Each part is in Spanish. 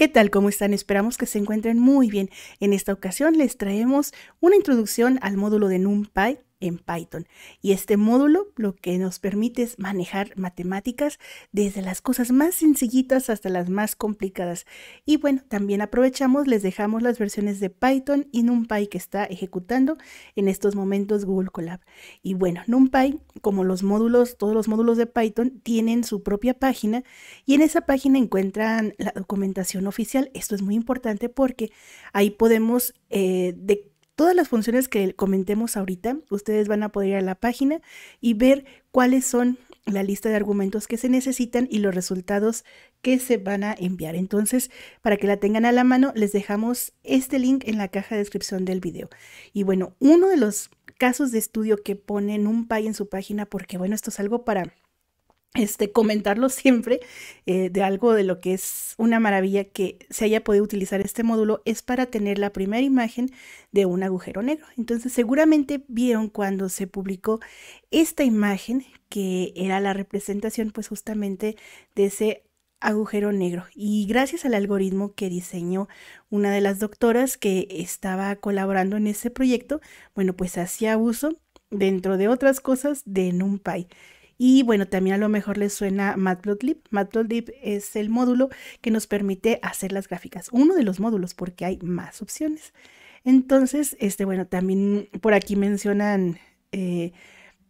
¿Qué tal? ¿Cómo están? Esperamos que se encuentren muy bien. En esta ocasión les traemos una introducción al módulo de NumPy en Python. Y este módulo lo que nos permite es manejar matemáticas desde las cosas más sencillitas hasta las más complicadas. Y bueno, también aprovechamos, les dejamos las versiones de Python y NumPy que está ejecutando en estos momentos Google Colab. Y bueno, NumPy, como los módulos, todos los módulos de Python, tienen su propia página y en esa página encuentran la documentación oficial. Esto es muy importante porque ahí podemos eh, Todas las funciones que comentemos ahorita, ustedes van a poder ir a la página y ver cuáles son la lista de argumentos que se necesitan y los resultados que se van a enviar. Entonces, para que la tengan a la mano, les dejamos este link en la caja de descripción del video. Y bueno, uno de los casos de estudio que ponen un pay en su página, porque bueno, esto es algo para este, comentarlo siempre eh, de algo de lo que es una maravilla que se haya podido utilizar este módulo es para tener la primera imagen de un agujero negro. Entonces seguramente vieron cuando se publicó esta imagen que era la representación pues justamente de ese agujero negro y gracias al algoritmo que diseñó una de las doctoras que estaba colaborando en ese proyecto, bueno pues hacía uso dentro de otras cosas de NumPy. Y bueno, también a lo mejor les suena Matplotlib. Matplotlib es el módulo que nos permite hacer las gráficas. Uno de los módulos porque hay más opciones. Entonces, este, bueno, también por aquí mencionan eh,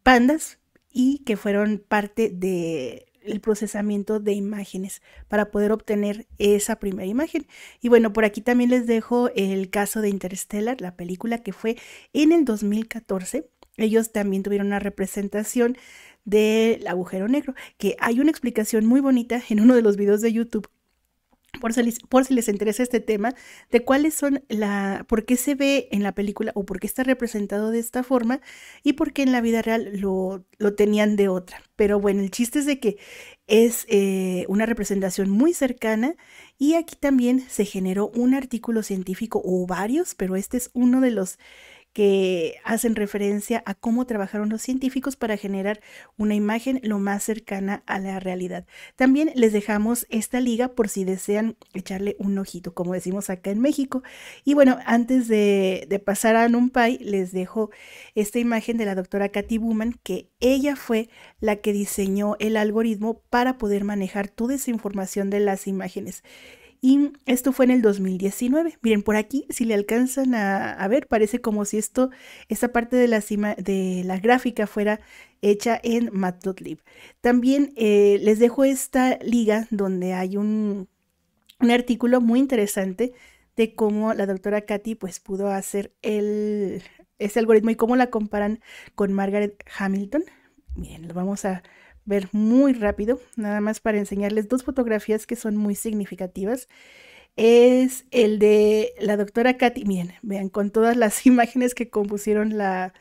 pandas y que fueron parte del el procesamiento de imágenes para poder obtener esa primera imagen. Y bueno, por aquí también les dejo el caso de Interstellar, la película que fue en el 2014. Ellos también tuvieron una representación del agujero negro, que hay una explicación muy bonita en uno de los videos de YouTube. Por si, les, interesa este tema, de cuáles son la, por qué se ve en la película o por qué está representado de esta forma y por qué en la vida real lo, tenían de otra. Pero bueno, el chiste es de que es eh, una representación muy cercana y aquí también se generó un artículo científico o varios, pero este es uno de los que hacen referencia a cómo trabajaron los científicos para generar una imagen lo más cercana a la realidad. También les dejamos esta liga por si desean echarle un ojito, como decimos acá en México. Y bueno, antes de, pasar a NumPy, les dejo esta imagen de la doctora Katy Buman, que ella fue la que diseñó el algoritmo para poder manejar toda esa información de las imágenes. Y esto fue en el 2019. Miren, por aquí, si le alcanzan a, ver, parece como si esto, esta parte de la, cima, de la gráfica fuera hecha en Matplotlib. También eh, les dejo esta liga donde hay un, artículo muy interesante de cómo la doctora Katy pues pudo hacer el, ese algoritmo y cómo la comparan con Margaret Hamilton. Miren, lo vamos a ver muy rápido, nada más para enseñarles dos fotografías que son muy significativas. Es el de la doctora Katy, miren, vean con todas las imágenes que compusieron la,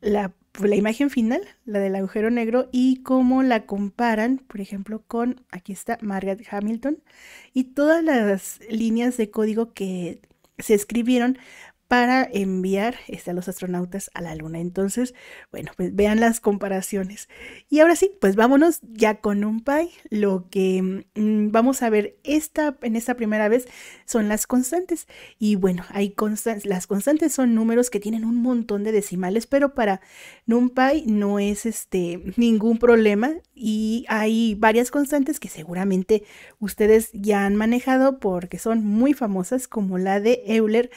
la, pues, la imagen final, la del agujero negro, y cómo la comparan, por ejemplo, con, aquí está, Margaret Hamilton, y todas las líneas de código que se escribieron para enviar este, a los astronautas a la Luna. Entonces, bueno, pues vean las comparaciones. Y ahora sí, pues vámonos ya con un Lo que mm, vamos a ver esta, en esta primera vez son las constantes. Y bueno, hay constantes, las constantes son números que tienen un montón de decimales, pero para NumPy no es este, ningún problema. Y hay varias constantes que seguramente ustedes ya han manejado porque son muy famosas, como la de Euler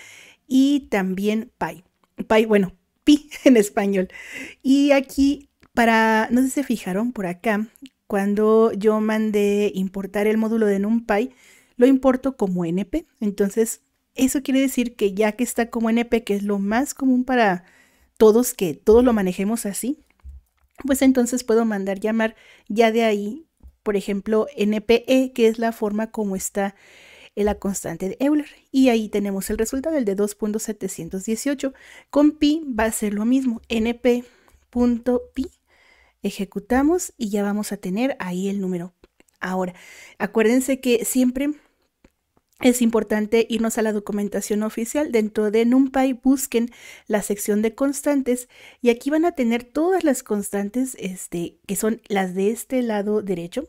y también pi, pi, bueno, pi en español. Y aquí, para, no sé si se fijaron por acá, cuando yo mandé importar el módulo de NumPy, lo importo como NP. Entonces, eso quiere decir que ya que está como NP, que es lo más común para todos, que todos lo manejemos así, pues entonces puedo mandar llamar ya de ahí, por ejemplo, NPE, que es la forma como está la constante de Euler. Y ahí tenemos el resultado, el de 2.718. Con pi va a ser lo mismo, np.pi. Ejecutamos y ya vamos a tener ahí el número. Ahora, acuérdense que siempre es importante irnos a la documentación oficial. Dentro de NumPy busquen la sección de constantes y aquí van a tener todas las constantes este, que son las de este lado derecho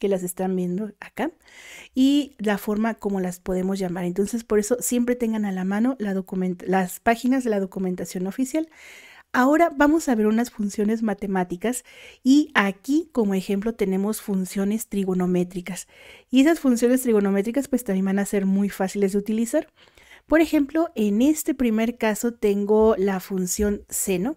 que las están viendo acá y la forma como las podemos llamar. Entonces, por eso siempre tengan a la mano la las páginas de la documentación oficial. Ahora vamos a ver unas funciones matemáticas y aquí como ejemplo tenemos funciones trigonométricas. Y esas funciones trigonométricas pues también van a ser muy fáciles de utilizar. Por ejemplo, en este primer caso tengo la función seno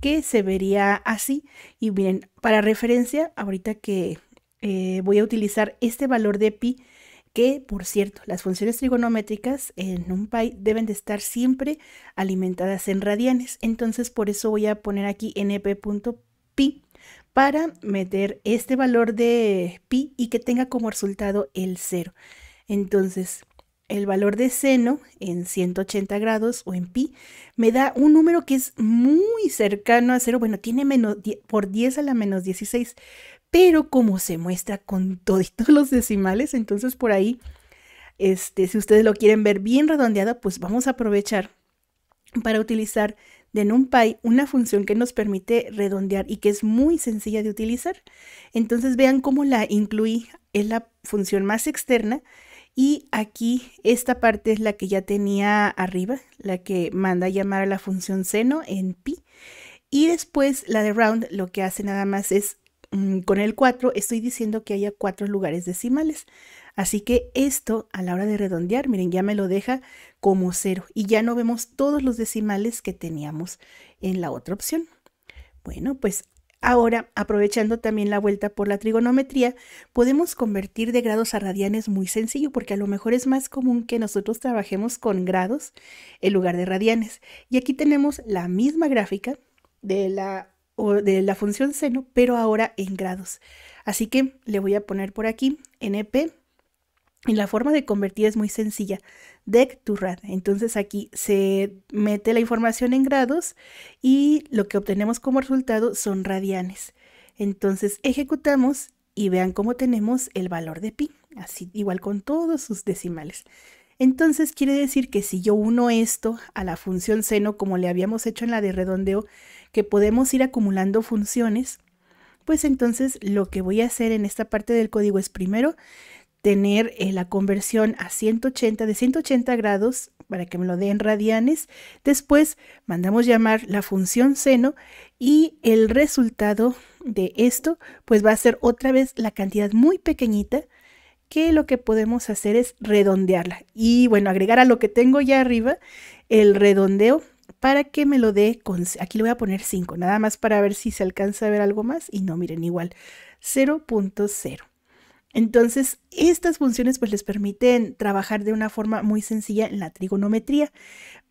que se vería así. Y bien para referencia, ahorita que eh, voy a utilizar este valor de pi que, por cierto, las funciones trigonométricas en un pi deben de estar siempre alimentadas en radianes. Entonces, por eso voy a poner aquí np.pi para meter este valor de pi y que tenga como resultado el 0. Entonces, el valor de seno en 180 grados o en pi me da un número que es muy cercano a 0. Bueno, tiene menos por 10 a la menos 16, pero como se muestra con todos los decimales, entonces por ahí, este, si ustedes lo quieren ver bien redondeado, pues vamos a aprovechar para utilizar de NumPy una función que nos permite redondear y que es muy sencilla de utilizar. Entonces vean cómo la incluí, es la función más externa y aquí esta parte es la que ya tenía arriba, la que manda a llamar a la función seno en pi. Y después la de round lo que hace nada más es Mm, con el 4 estoy diciendo que haya cuatro lugares decimales. Así que esto a la hora de redondear, miren, ya me lo deja como cero y ya no vemos todos los decimales que teníamos en la otra opción. Bueno, pues ahora, aprovechando también la vuelta por la trigonometría, podemos convertir de grados a radianes muy sencillo, porque a lo mejor es más común que nosotros trabajemos con grados en lugar de radianes. Y aquí tenemos la misma gráfica de la o de la función seno, pero ahora en grados. Así que le voy a poner por aquí NP. E y la forma de convertir es muy sencilla, Deg to RAD. Entonces aquí se mete la información en grados y lo que obtenemos como resultado son radianes. Entonces ejecutamos y vean cómo tenemos el valor de pi, así igual con todos sus decimales. Entonces quiere decir que si yo uno esto a la función seno como le habíamos hecho en la de redondeo, que podemos ir acumulando funciones, pues entonces lo que voy a hacer en esta parte del código es primero tener eh, la conversión a 180 de 180 grados para que me lo den radianes. Después mandamos llamar la función seno y el resultado de esto pues va a ser otra vez la cantidad muy pequeñita que lo que podemos hacer es redondearla y bueno agregar a lo que tengo ya arriba el redondeo para que me lo dé con... Aquí le voy a poner 5, nada más para ver si se alcanza a ver algo más. Y no, miren, igual, 0.0. Entonces, estas funciones pues les permiten trabajar de una forma muy sencilla en la trigonometría.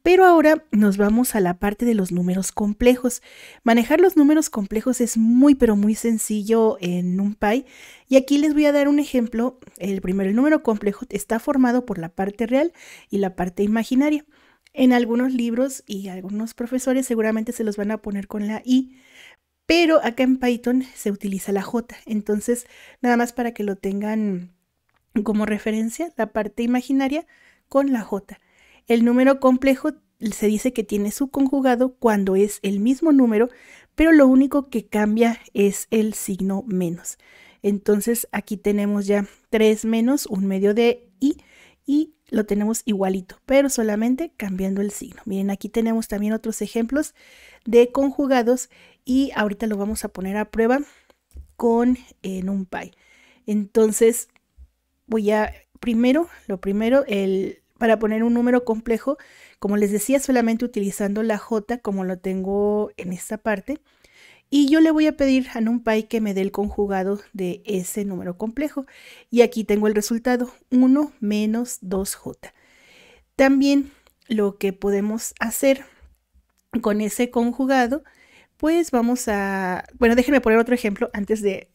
Pero ahora nos vamos a la parte de los números complejos. Manejar los números complejos es muy pero muy sencillo en NumPy y aquí les voy a dar un ejemplo. El primero, el número complejo está formado por la parte real y la parte imaginaria. En algunos libros y algunos profesores seguramente se los van a poner con la I, pero acá en Python se utiliza la J. Entonces, nada más para que lo tengan como referencia, la parte imaginaria con la J. El número complejo se dice que tiene su conjugado cuando es el mismo número, pero lo único que cambia es el signo menos. Entonces aquí tenemos ya 3 menos un medio de i y lo tenemos igualito, pero solamente cambiando el signo. Miren, aquí tenemos también otros ejemplos de conjugados y ahorita lo vamos a poner a prueba con un NumPy. Entonces, voy a primero, lo primero, el, para poner un número complejo, como les decía, solamente utilizando la J como lo tengo en esta parte. Y yo le voy a pedir a NumPy que me dé el conjugado de ese número complejo. Y aquí tengo el resultado, 1 menos 2j. También lo que podemos hacer con ese conjugado, pues vamos a... Bueno, déjenme poner otro ejemplo antes de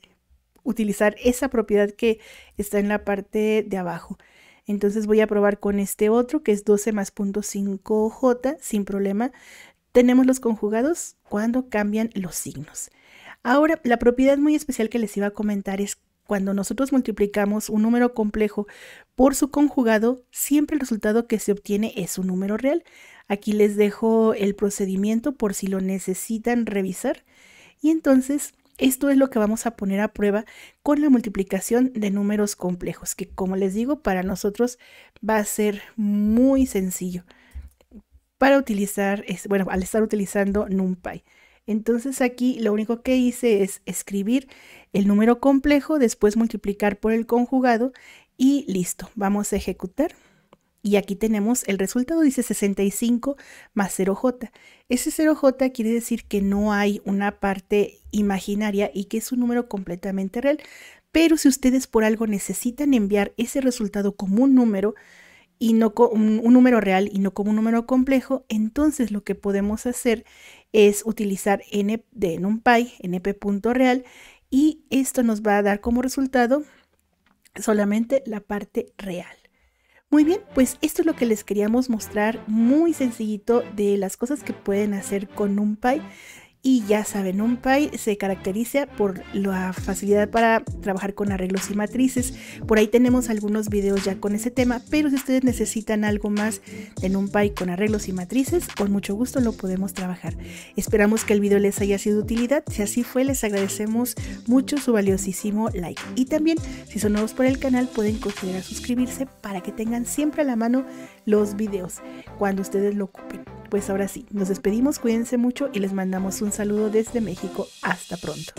utilizar esa propiedad que está en la parte de abajo. Entonces voy a probar con este otro que es 12 más 5 j sin problema tenemos los conjugados cuando cambian los signos. Ahora, la propiedad muy especial que les iba a comentar es cuando nosotros multiplicamos un número complejo por su conjugado, siempre el resultado que se obtiene es un número real. Aquí les dejo el procedimiento por si lo necesitan revisar. Y entonces, esto es lo que vamos a poner a prueba con la multiplicación de números complejos, que como les digo, para nosotros va a ser muy sencillo para utilizar, es, bueno, al estar utilizando NumPy. Entonces aquí lo único que hice es escribir el número complejo, después multiplicar por el conjugado y listo. Vamos a ejecutar. Y aquí tenemos el resultado, dice 65 más 0j. Ese 0j quiere decir que no hay una parte imaginaria y que es un número completamente real. Pero si ustedes por algo necesitan enviar ese resultado como un número, y no un, un número real y no como un número complejo, entonces lo que podemos hacer es utilizar n de NumPy, np.real, y esto nos va a dar como resultado solamente la parte real. Muy bien, pues esto es lo que les queríamos mostrar muy sencillito de las cosas que pueden hacer con NumPy. Y ya saben, NumPy se caracteriza por la facilidad para trabajar con arreglos y matrices. Por ahí tenemos algunos videos ya con ese tema, pero si ustedes necesitan algo más de NumPy con arreglos y matrices, con mucho gusto lo podemos trabajar. Esperamos que el video les haya sido de utilidad. Si así fue, les agradecemos mucho su valiosísimo like. Y también, si son nuevos por el canal, pueden considerar suscribirse para que tengan siempre a la mano los videos cuando ustedes lo ocupen. Pues ahora sí, nos despedimos, cuídense mucho y les mandamos un saludo desde México. Hasta pronto.